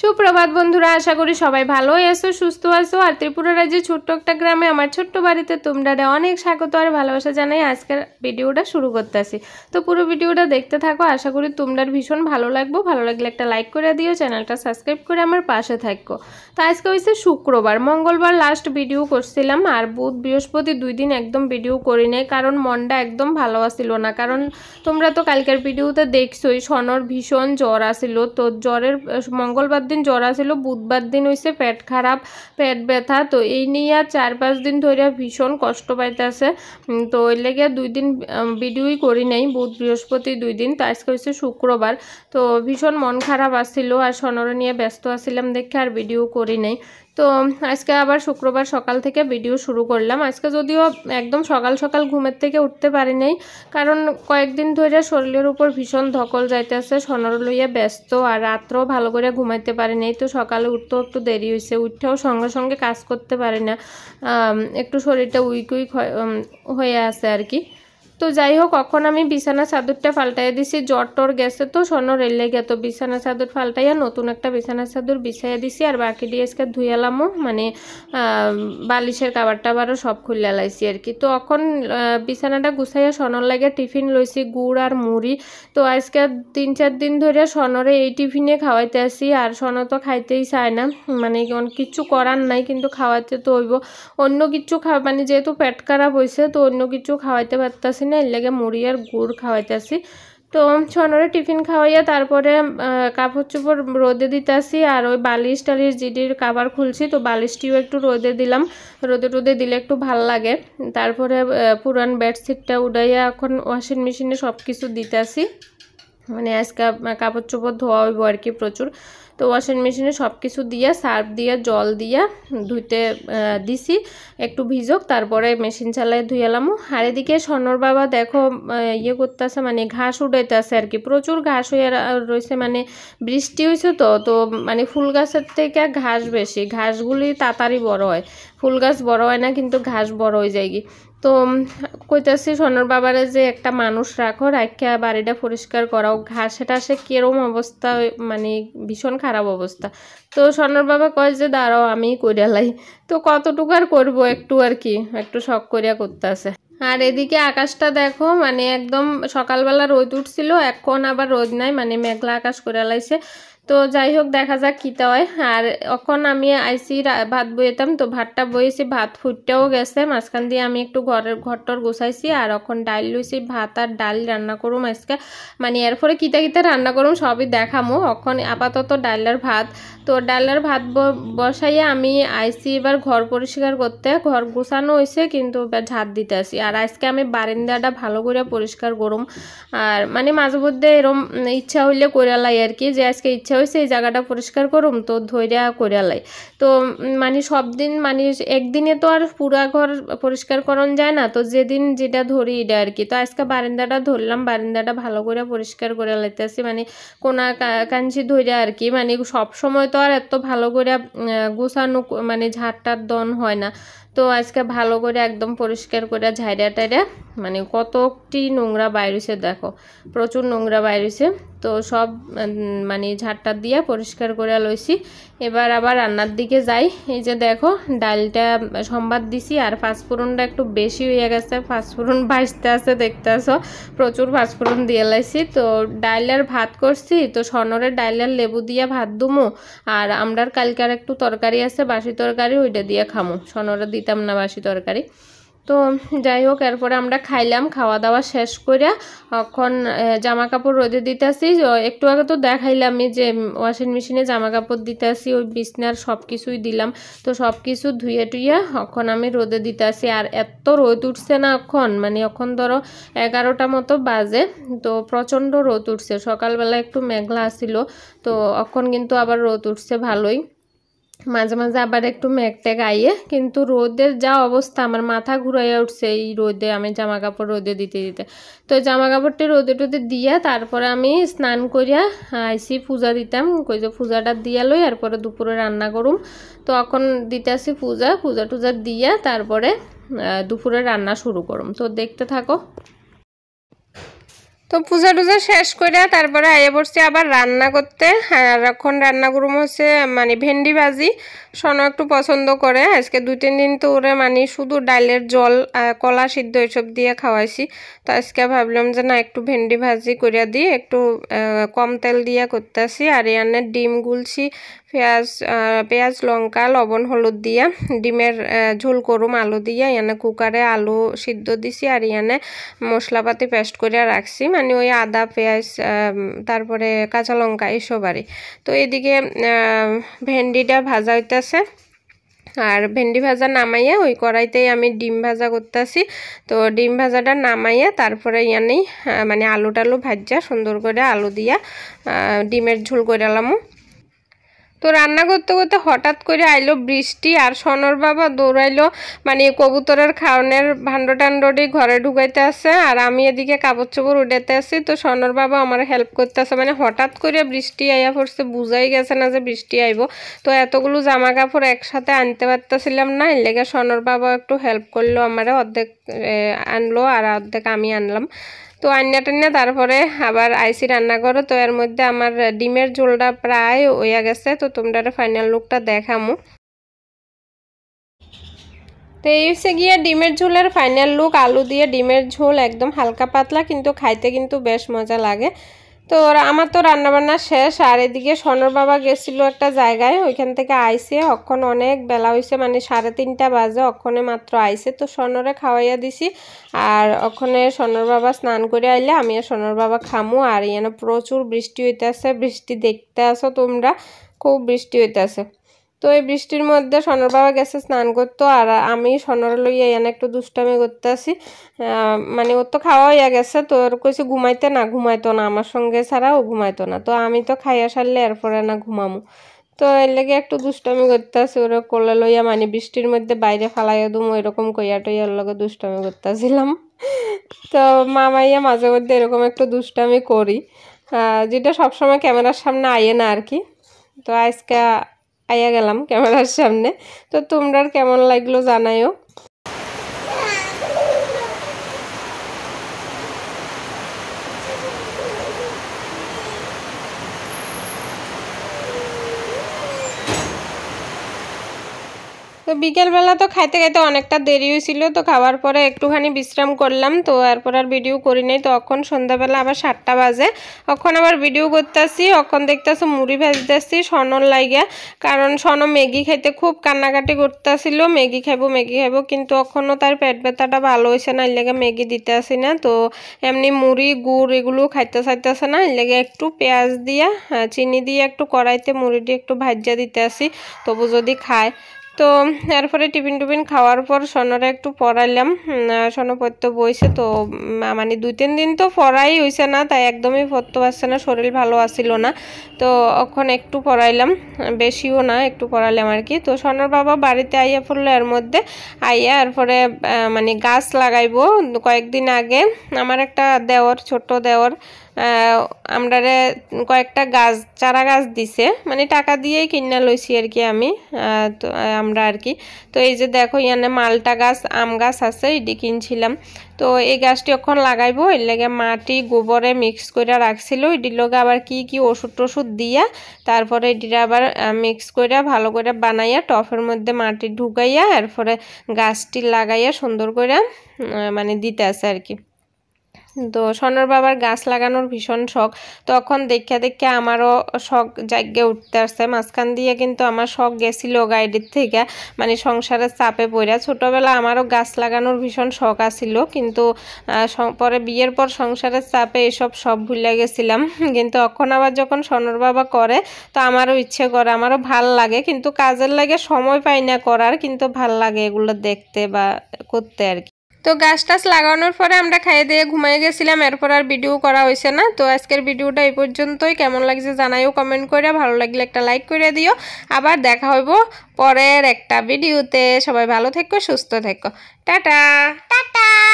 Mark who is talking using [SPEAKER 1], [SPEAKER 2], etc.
[SPEAKER 1] সুপ্রভাত বন্ধুরা আশা করি সবাই ভালো আছো সুস্থ আছো আর ত্রিপুরা রাজ্যে ছোট্ট একটা গ্রামে আমার ছোট্ট বাড়িতে তোমরা অনেক স্বাগত আর ভালোবাসা জানাই আজকের ভিডিওটা শুরু করতেছি তো পুরো ভিডিওটা দেখতে থাকো আশা করি তোমরা ভীষণ ভালো লাগবো ভালো লাগলে একটা লাইক করে দিও চ্যানেলটা সাবস্ক্রাইব করে আমার পাশে থাকো তো আজকে হয়েছে শুক্রবার মঙ্গলবার লাস্ট ভিডিও করছিলাম আর বুধ বৃহস্পতি দুই দিন একদম ভিডিও করি নাই কারণ মনটা একদম ভালো আসিল না কারণ তোমরা তো কালকের ভিডিওতে দেখছোই সনর ভীষণ জ্বর আসিল তো জ্বরের মঙ্গলবার শনিবার দিন জ্বর ছিল বুধবার দিন হয়েছে পেট খারাপ পেট ব্যথা তো এই নিয়ে আর চার পাঁচ দিন ধরে ভীষণ কষ্ট পাইতেছে তো ওই লেগে দুই দিন ভিডিওই করি নাই বুধ বৃহস্পতি দুই দিন তো আজকে হয়েছে শুক্রবার তো ভীষণ মন খারাপ আসছিল আর সনরে নিয়ে ব্যস্ত আসছিলাম দেখে আর ভিডিও করি নাই তো আজকে আবার শুক্রবার সকাল থেকে ভিডিও শুরু করলাম আজকে যদিও একদম সকাল সকাল ঘুমের থেকে উঠতে পারি নাই কারণ কয়েকদিন ধরে শরীরের উপর ভীষণ ধকল যাইতেছে সনর লইয়া ব্যস্ত আর রাত্রেও ভালো করে ঘুমাইতে পারি নাই তো সকালে উঠতেও একটু দেরি হয়েছে উঠতেও সঙ্গে সঙ্গে কাজ করতে পারি না একটু শরীরটা উইক উইক হয়ে আছে আর কি তো যাই হোক কখন আমি বিছানা চাদরটা পাল্টাইয়া দিছি জ্বর টর গেছে তো স্বর্ণ লেগে তো বিছানা চাদর পাল্টাইয়া নতুন একটা বিছানা চাদর বিছাইয়া দিছি আর বাকি দিয়ে আজকে ধুইয়ালামও মানে বালিশের কাবার টাবারও সব খুলে লাইছি আর কি তো এখন বিছানাটা গুছাইয়া স্বর্ণর লাগে টিফিন লইছি গুড় আর মুড়ি তো আজকে তিন চার দিন ধরে স্বর্ণরে এই টিফিনে খাওয়াইতে আসি আর স্বর্ণ তো খাইতেই চায় না মানে কিছু করার নাই কিন্তু খাওয়াতে তো হইব অন্য কিছু খা মানে যেহেতু পেট খারাপ হয়েছে তো অন্য কিছু খাওয়াইতে না না এর লেগে মুড়ি আর গুড় খাওয়াইতেছি তো ছনরে টিফিন খাওয়াইয়া তারপরে কাপড় চোপড় রোদে দিতেছি আর ওই বালিশ টালিশ জিডির কাবার খুলছি তো বালিশটিও একটু রোদে দিলাম রোদে রোদে দিলে একটু ভাল লাগে তারপরে পুরান বেডশিটটা উডাইয়া এখন ওয়াশিং মেশিনে সব কিছু দিতেছি মানে আজকে মানে কাপড় চোপড় ধোয়া হইব আর কি প্রচুর তো ওয়াশিং মেশিনে সব কিছু দিয়া সার্ফ দিয়া জল দিয়া ধুইতে দিছি একটু ভিজক তারপরে মেশিন চালায় ধুয়েলাম আর এদিকে সনর বাবা দেখো ইয়ে করতেছে মানে ঘাস উড়াইতেছে আর কি প্রচুর ঘাস হয়ে রয়েছে মানে বৃষ্টি হয়েছে তো তো মানে ফুল গাছের থেকে ঘাস বেশি ঘাসগুলি তাড়াতাড়ি বড় হয় ফুল গাছ বড় হয় না কিন্তু ঘাস বড় হয়ে যায় কি তো কইতাছি সোনার বাবারে যে একটা মানুষ রাখো রাখিয়া বাড়িটা পরিষ্কার করাও ঘাসে টাসে কেরম অবস্থা মানে ভীষণ খারাপ অবস্থা তো সোনার বাবা কয় যে দাঁড়াও আমি করিয়ালাই তো কতটুকু আর করবো একটু আর কি একটু শখ করিয়া করতে আছে আর এদিকে আকাশটা দেখো মানে একদম সকালবেলা রোদ উঠছিল এখন আবার রোদ নাই মানে মেঘলা আকাশ করে লাইছে তো যাই হোক দেখা যাক কিতা হয় আর এখন আমি আইসি ভাত বইতাম তো ভাতটা বইছি ভাত ফুটটাও গেছে মাঝখান দিয়ে আমি একটু ঘরের ঘরটর গোছাইছি আর এখন ডাল লইছি ভাত আর ডাল রান্না করুম আজকে মানে এরপরে কিতা কিতা রান্না করুম সবই দেখামো এখন আপাতত ডাইলার ভাত তো ডাইলার ভাত বসাইয়া আমি আইসি এবার ঘর পরিষ্কার করতে ঘর গোছানো হয়েছে কিন্তু ঝাঁত দিতে আসি আর আজকে আমি বারিন্দাটা ভালো করে পরিষ্কার করুম আর মানে মাঝে মধ্যে এরম ইচ্ছা হইলে করে লাই আর কি যে আজকে ইচ্ছা ইচ্ছা হয়েছে এই জায়গাটা পরিষ্কার করুম তো ধৈর্যা করিয়ালাই তো মানে সব দিন মানে একদিনে তো আর পুরা ঘর পরিষ্কার করন যায় না তো যেদিন যেটা ধরি এটা আর কি তো আজকে বারান্দাটা ধরলাম বারান্দাটা ভালো করে পরিষ্কার করে লাইতেছি মানে কোনা কাঞ্চি ধৈর্যা আর কি মানে সব সময় তো আর এত ভালো করে গোছানো মানে ঝাড়টার দন হয় না তো আজকে ভালো করে একদম পরিষ্কার করে ঝাইরা টাইরা মানে কতটি নোংরা বাইরেছে দেখো প্রচুর নোংরা বাইরেছে তো সব মানে ঝাড়টা দিয়া পরিষ্কার করে লইছি এবার আবার রান্নার দিকে যাই এই যে দেখো ডালটা সম্বাদ দিছি আর ফাঁসফোড়নটা একটু বেশি হয়ে গেছে ফাঁসফোড়ন ভাসতে আছে দেখতে আসো প্রচুর ফাঁসফোড়ন দিয়ে লাইছি তো আর ভাত করছি তো সনরের আর লেবু দিয়া ভাত দুমো আর আমরার কালকার একটু তরকারি আছে বাসি তরকারি ওইটা দিয়ে খামো সনরে দিতাম না বাসি তরকারি তো যাই হোক এরপরে আমরা খাইলাম খাওয়া দাওয়া শেষ করে এখন জামা কাপড় রোদে দিতেছি একটু আগে তো দেখাইলামই যে ওয়াশিং মেশিনে জামা কাপড় দিতেছি ওই বিছনার সব কিছুই দিলাম তো সব কিছু ধুয়ে টুইয়ে এখন আমি রোদে দিতেছি আর এত রোদ উঠছে না এখন মানে এখন ধরো এগারোটা মতো বাজে তো প্রচণ্ড রোদ উঠছে সকালবেলা একটু মেঘলা আসিল তো এখন কিন্তু আবার রোদ উঠছে ভালোই মাঝে মাঝে আবার একটু টেক আইয়ে কিন্তু রোদের যা অবস্থা আমার মাথা ঘুরাইয়া উঠছে এই রোদে আমি জামা কাপড় রোদে দিতে দিতে তো জামা কাপড়টি রোদে টোদে দিয়া তারপরে আমি স্নান করিয়া আইসি পূজা দিতাম কই যে পূজাটা দিয়া লই এরপরে দুপুরে রান্না করুম তো এখন দিতে আসি পূজা পূজা টুজা দিয়া তারপরে দুপুরে রান্না শুরু করুম তো দেখতে থাকো তো পূজা টুজা শেষ করে তারপরে আইয়া পড়ছি আবার রান্না করতে আর এখন রান্না করুম হচ্ছে মানে ভেন্ডি ভাজি সোনা একটু পছন্দ করে আজকে দুই তিন দিন তো ওরে মানে শুধু ডালের জল কলা সিদ্ধ এসব দিয়ে খাওয়াইছি তো আজকে ভাবলাম যে না একটু ভেন্ডি ভাজি করিয়া দিই একটু কম তেল দিয়ে করতেছি আর এনে ডিম গুলছি পেঁয়াজ পেঁয়াজ লঙ্কা লবণ হলুদ দিয়ে ডিমের ঝোল করুম আলু দিয়ে এনে কুকারে আলু সিদ্ধ দিছি আর এনে মশলাপাতি পেস্ট করিয়া রাখছি মানে ওই আদা পেঁয়াজ তারপরে কাঁচা লঙ্কা এসব আরই তো এদিকে ভেন্ডিটা ভাজা হইতে আছে আর ভেন্ডি ভাজা নামাইয়া ওই কড়াইতেই আমি ডিম ভাজা করতেছি তো ডিম ভাজাটা নামাইয়া তারপরে ইয়ানি মানে আলু টালু ভাজা সুন্দর করে আলু দিয়া ডিমের ঝোল করে আলামো তো রান্না করতে করতে হঠাৎ করে আইলো বৃষ্টি আর সনর বাবা দৌড়াইলো মানে কবুতরের খাওয়ানের ভাণ্ড টান্ডি ঘরে ঢুকাইতে আছে আর আমি এদিকে কাপড় চোপড় উঠাতে আছি তো সনর বাবা আমার হেল্প করতে আছে মানে হঠাৎ করে বৃষ্টি আইয়া পড়ছে বুঝাই গেছে না যে বৃষ্টি আইব তো এতগুলো জামা কাপড় একসাথে আনতে পারতেছিলাম না এর লেগে সনর বাবা একটু হেল্প করলো আমার অর্ধেক আনলো আর অর্ধেক আমি আনলাম তো আন্না টান্না তারপরে আবার আইসি রান্নাঘরও তো এর মধ্যে আমার ডিমের ঝোলটা প্রায় ওয়া গেছে তো তোমরা ফাইনাল লুকটা দেখামো তো এই হচ্ছে গিয়ে ডিমের ঝোলের ফাইনাল লুক আলু দিয়ে ডিমের ঝোল একদম হালকা পাতলা কিন্তু খাইতে কিন্তু বেশ মজা লাগে তো আমার তো রান্নাবান্না শেষ আর এদিকে সনর বাবা গেছিল একটা জায়গায় ওইখান থেকে আইসে অক্ষণ অনেক বেলা হয়েছে মানে সাড়ে তিনটা বাজে অক্ষণে মাত্র আইসে তো সনরে খাওয়াইয়া দিছি আর অক্ষণে সনর বাবা স্নান করে আইলে আমি আর সনর বাবা খামু আর এখানে প্রচুর বৃষ্টি হইতেছে বৃষ্টি দেখতে আসো তোমরা খুব বৃষ্টি হইতেছে তো এই বৃষ্টির মধ্যে সনর বাবা গেছে স্নান করতো আর আমি সনর লইয়া এনে একটু দুষ্টামি করতে আসি মানে ওর তো খাওয়া হইয়া গেছে তো ওর কইসে ঘুমাইতে না ঘুমাইতো না আমার সঙ্গে ছাড়া ও ঘুমাইতো না তো আমি তো খাইয়া সারলে এরপরে না ঘুমামো তো এর লেগে একটু দুষ্টামি করতেছি ওরা কোলে লইয়া মানে বৃষ্টির মধ্যে বাইরে ফালাইয়া দুম এরকম কইয়া টইয়ার লগে দুষ্টামি আসিলাম তো মামাইয়া মাঝে মধ্যে এরকম একটু দুষ্টামি করি যেটা সবসময় ক্যামেরার সামনে আইয়ে না আর কি তো আজকে আইয়া গেলাম ক্যামেরার সামনে তো তোমরা কেমন লাগলো জানাইও তো বিকেলবেলা তো খাইতে খাইতে অনেকটা দেরি হয়েছিল তো খাওয়ার পরে একটুখানি বিশ্রাম করলাম তো এরপর আর ভিডিও করি নাই তো অখন সন্ধ্যাবেলা আবার সাতটা বাজে অখন আবার ভিডিও করতেছি অখন দেখতেছি মুড়ি ভেজতেছি সনর লাইগা কারণ সন ম্যাগি খাইতে খুব কান্নাকাটি করতেছিল ম্যাগি খাইবো ম্যাগি খাইবো কিন্তু অখনও তার পেট ব্যথাটা ভালো হয়েছে না এর ম্যাগি দিতে আসি না তো এমনি মুড়ি গুড় এগুলো খাইতে চাইতেছে না এর একটু পেঁয়াজ দিয়া চিনি দিয়ে একটু কড়াইতে মুড়ি দিয়ে একটু ভাজ্যা দিতে আসি তবু যদি খায় তো এরপরে টিফিন টুফিন খাওয়ার পর সনরে একটু পড়াইলাম সনো পড়তে বইছে তো মানে দুই তিন দিন তো পড়াই হয়েছে না তাই একদমই পড়তে পারছে না শরীর ভালো আসিল না তো এখন একটু পড়াইলাম বেশিও না একটু পড়াইলাম আর কি তো সনর বাবা বাড়িতে আইয়া পড়লো এর মধ্যে আইয়া এরপরে মানে গাছ লাগাইবো কয়েকদিন আগে আমার একটা দেওর ছোট্ট দেওর আমরা কয়েকটা গাছ চারা গাছ দিছে মানে টাকা দিয়েই কিনা লইছি আর কি আমি তো আমরা আর কি তো এই যে দেখো ইয়ানে মালটা গাছ আম গাছ আছে এটি কিনছিলাম তো এই গাছটি এখন লাগাইবো এর লাগে মাটি গোবরে মিক্স করে রাখছিল এটির লোক আবার কি কি ওষুধ টষুধ দিয়া তারপরে এটির আবার মিক্স করে ভালো করে বানাইয়া টফের মধ্যে মাটি ঢুকাইয়া এরপরে গাছটি লাগাইয়া সুন্দর করে মানে দিতে আছে আর কি তো সনর বাবার গাছ লাগানোর ভীষণ শখ তখন দেখে দেখে আমারও শখ জায়গায় উঠতে আসছে মাঝখান দিয়ে কিন্তু আমার শখ গেছিল গাইডের থেকে মানে সংসারের চাপে পড়া ছোটোবেলা আমারও গাছ লাগানোর ভীষণ শখ আছিল কিন্তু পরে বিয়ের পর সংসারের চাপে এসব সব ভুলে গেছিলাম কিন্তু এখন আবার যখন সনর বাবা করে তো আমারও ইচ্ছে করে আমারও ভাল লাগে কিন্তু কাজের লাগে সময় পাই না করার কিন্তু ভাল লাগে এগুলো দেখতে বা করতে আর কি তো গাছ টাছ লাগানোর পরে আমরা খাইয়ে দিয়ে ঘুমিয়ে গেছিলাম এরপর আর ভিডিও করা হয়েছে না তো আজকের ভিডিওটা এই পর্যন্তই কেমন লাগছে জানাইও কমেন্ট করে ভালো লাগলে একটা লাইক করে দিও আবার দেখা হইব পরের একটা ভিডিওতে সবাই ভালো থেকো সুস্থ থেকো টাটা টাটা